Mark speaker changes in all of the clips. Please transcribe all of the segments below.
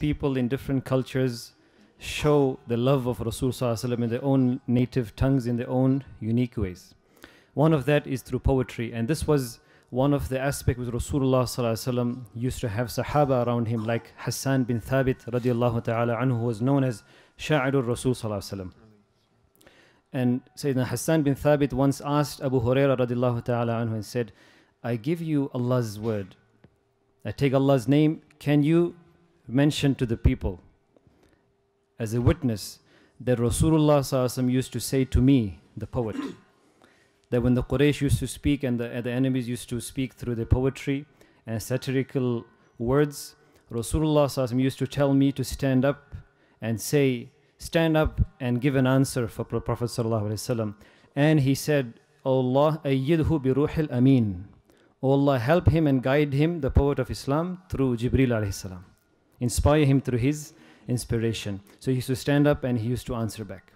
Speaker 1: people in different cultures show the love of Rasulullah in their own native tongues, in their own unique ways. One of that is through poetry, and this was one of the aspects with Rasulullah used to have Sahaba around him, like Hassan bin Thabit radiallahu ta'ala anhu, was known as Sha'irul Rasul And Sayyidina Hassan bin Thabit once asked Abu Huraira radiallahu ta'ala anhu and said, I give you Allah's word. I take Allah's name. Can you mentioned to the people as a witness that Rasulullah used to say to me, the poet, that when the Quraysh used to speak and the, and the enemies used to speak through their poetry and satirical words, Rasulullah used to tell me to stand up and say, Stand up and give an answer for Prophet. And he said, O oh Allah, ayyidhu bi ruhil ameen. O oh Allah, help him and guide him, the poet of Islam, through Jibreel alayhi salam inspire him through his inspiration. So he used to stand up and he used to answer back.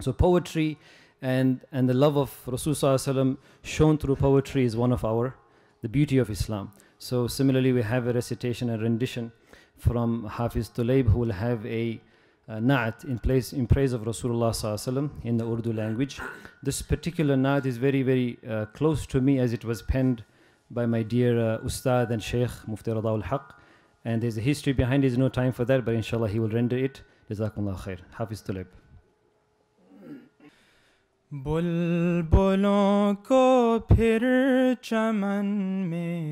Speaker 1: So poetry and, and the love of Rasulullah shown through poetry is one of our, the beauty of Islam. So similarly, we have a recitation a rendition from Hafiz Tulayb who will have a uh, na'at in place in praise of Rasulullah in the Urdu language. This particular na'at is very, very uh, close to me as it was penned by my dear uh, Ustad and Sheikh Mufti Radha al-Haq and there's a history behind it, there's no time for that, but inshallah he will render it. Jazakumullah khair. Hafiz Tulib. बुलबुलों को फिर चमन
Speaker 2: में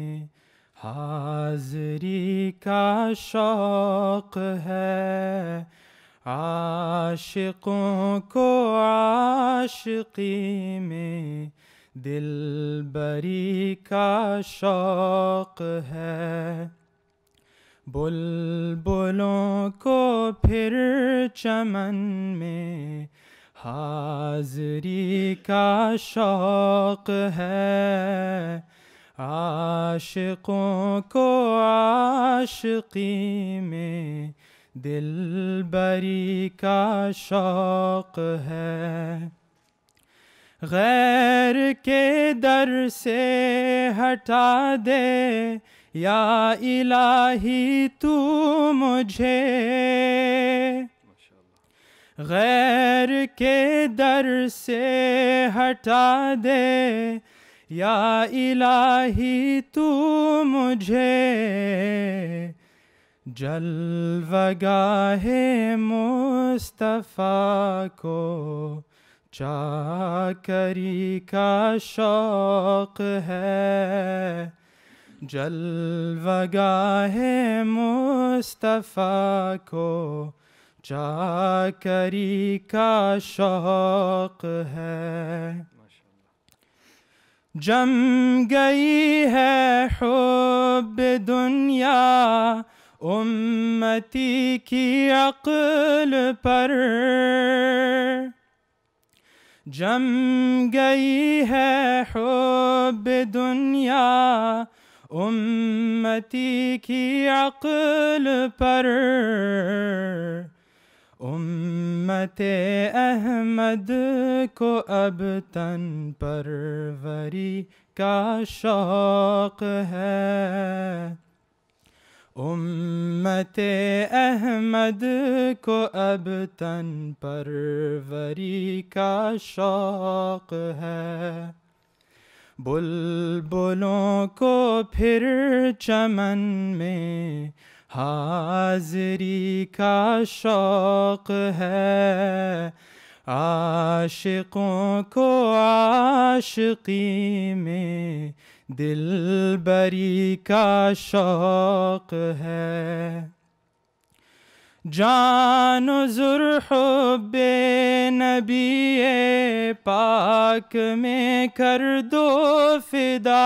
Speaker 2: हाजरी का शौक है आशिकों को आशिकी में का शौक है बुलबुलों को फिर चमन में हाजरी का शौक है आशिकों को आशिकी में दिल बरी का शौक है गैर के दर से हटा दे या इलाही तू मुझे गैर के दर से हटा दे या इलाही तू मुझे जलवगाहे मुस्तफ़ा को चाकरी का शौक़ है जलवगाह मुस्तफ़ा को चाकरी का शौक है जम गई है हुब दुनिया उम्मती की अक्ल पर जम गई है हुब दुनिया उम्मती की अक़ल पर उम्मत अहमद को अब तन परवरी का शौक़ है उम्मत अहमद को अब तन परवरी का शौक़ है बुलबुलों को फिर चमन में हाजरी का शौक है आशिकों को आशिकी में दिल बरी का शौक है जान जुर्ह बे नबी पाक में कर दो फिदा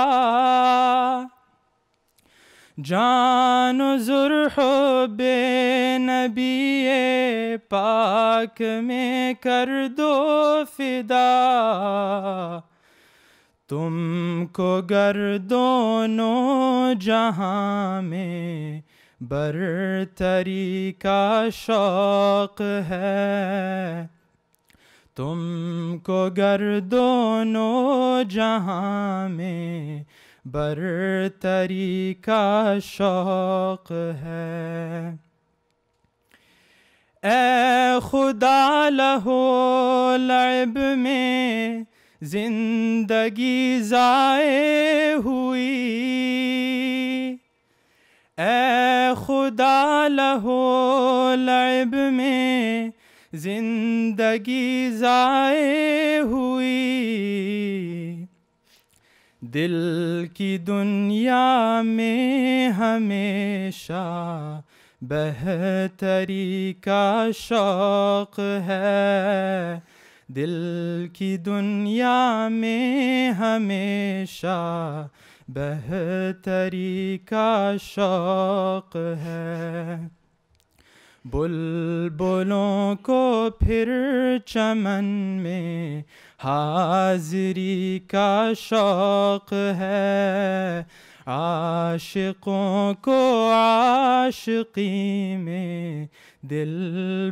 Speaker 2: जान जुर् बे नबी पाक में कर दो फिदा तुमको गर दोनों जहाँ में बर तरीका शौक है तुमको गर दोनों जहाँ में बरतरी का शौक है ए खुदा लहो लैब में जिंदगी जाए हुई ए खुदा लहो लैब में زندگی ضائع ہوئی دل کی دنیا میں ہمیشہ بہتری کا شوق ہے دل کی دنیا میں ہمیشہ بہتری کا شوق ہے बुलबुलों को फिर चमन में हाजिरी का शौक है आशिकों को आशिकी में दिल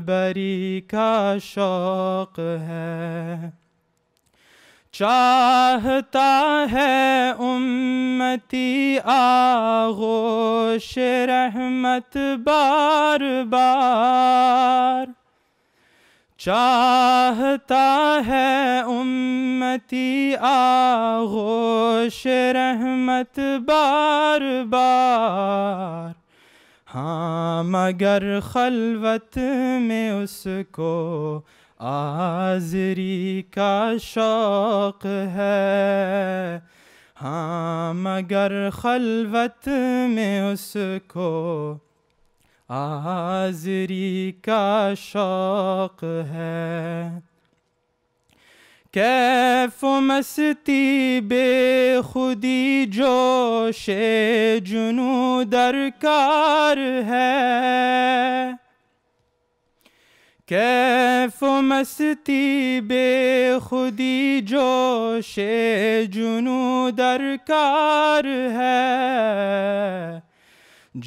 Speaker 2: बरी का शौक है चाहता है उम्र रहमती आगोश रहमत बार बार चाहता है उम्मती आगोश रहमत बार बार हाँ मगर खलवत में उसको आजरी का शौक़ है हाँ मगर खलवत में उसको हाजरी का शौक है कैफ मस्ती बेखुदी शे जुनू दरकार है कैफ मस्ती बेखुदी जोश जुनू दरकार है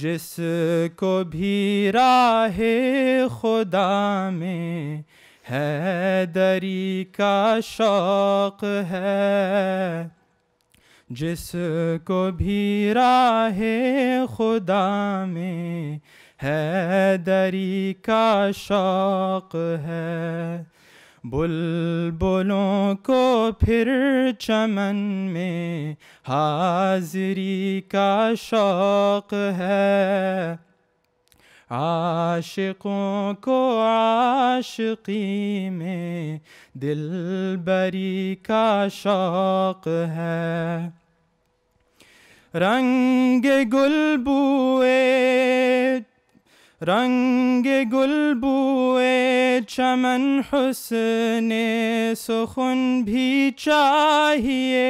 Speaker 2: जिसको भी राह खुदा में है दरी का शौक है जिसको भी राह खुदा में दरी का शौक है बुलबुलों को फिर चमन में हाजिरी का शौक है आशिकों को आशिकी में दिलबरी का शौक है रंग गुलबुए रंग गुलबुए चमन हुसन सुखन भी चाहिए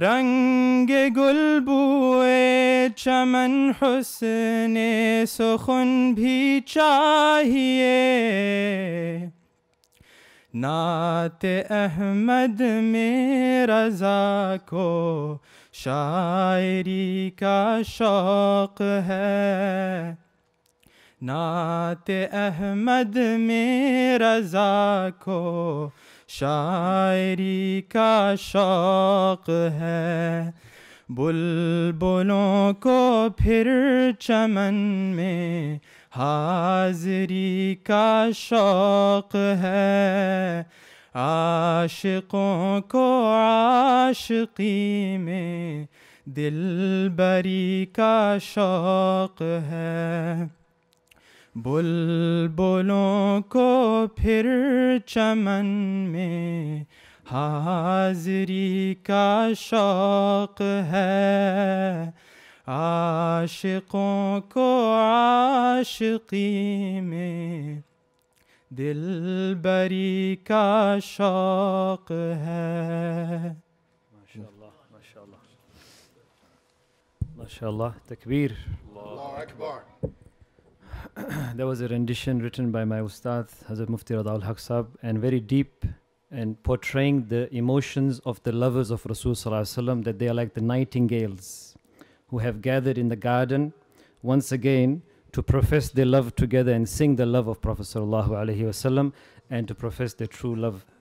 Speaker 2: रंग गुलबुए चमन हुसन सुखन भी चाहिए नात अहमद में रज़ा को शायरी का शौक़ है नात अहमद में रज़ा को शायरी का शौक़ है बुलबुलों को फिर चमन में हाज़री का शौक़ है आशिकों को आशिकी में दिल बरी का शौक है बुलबुलों को फिर चमन में हाजरी का शौक है आशिकों को आशिकी में दिल बरी का शौक है
Speaker 1: MashaAllah, takbir. Allah Akbar. that was a rendition written by my ustad, Hazrat Mufti Radha al and very deep and portraying the emotions of the lovers of Rasul that they are like the nightingales who have gathered in the garden once again to profess their love together and sing the love of Prophet sallallahu alaihi wasallam and to profess their true love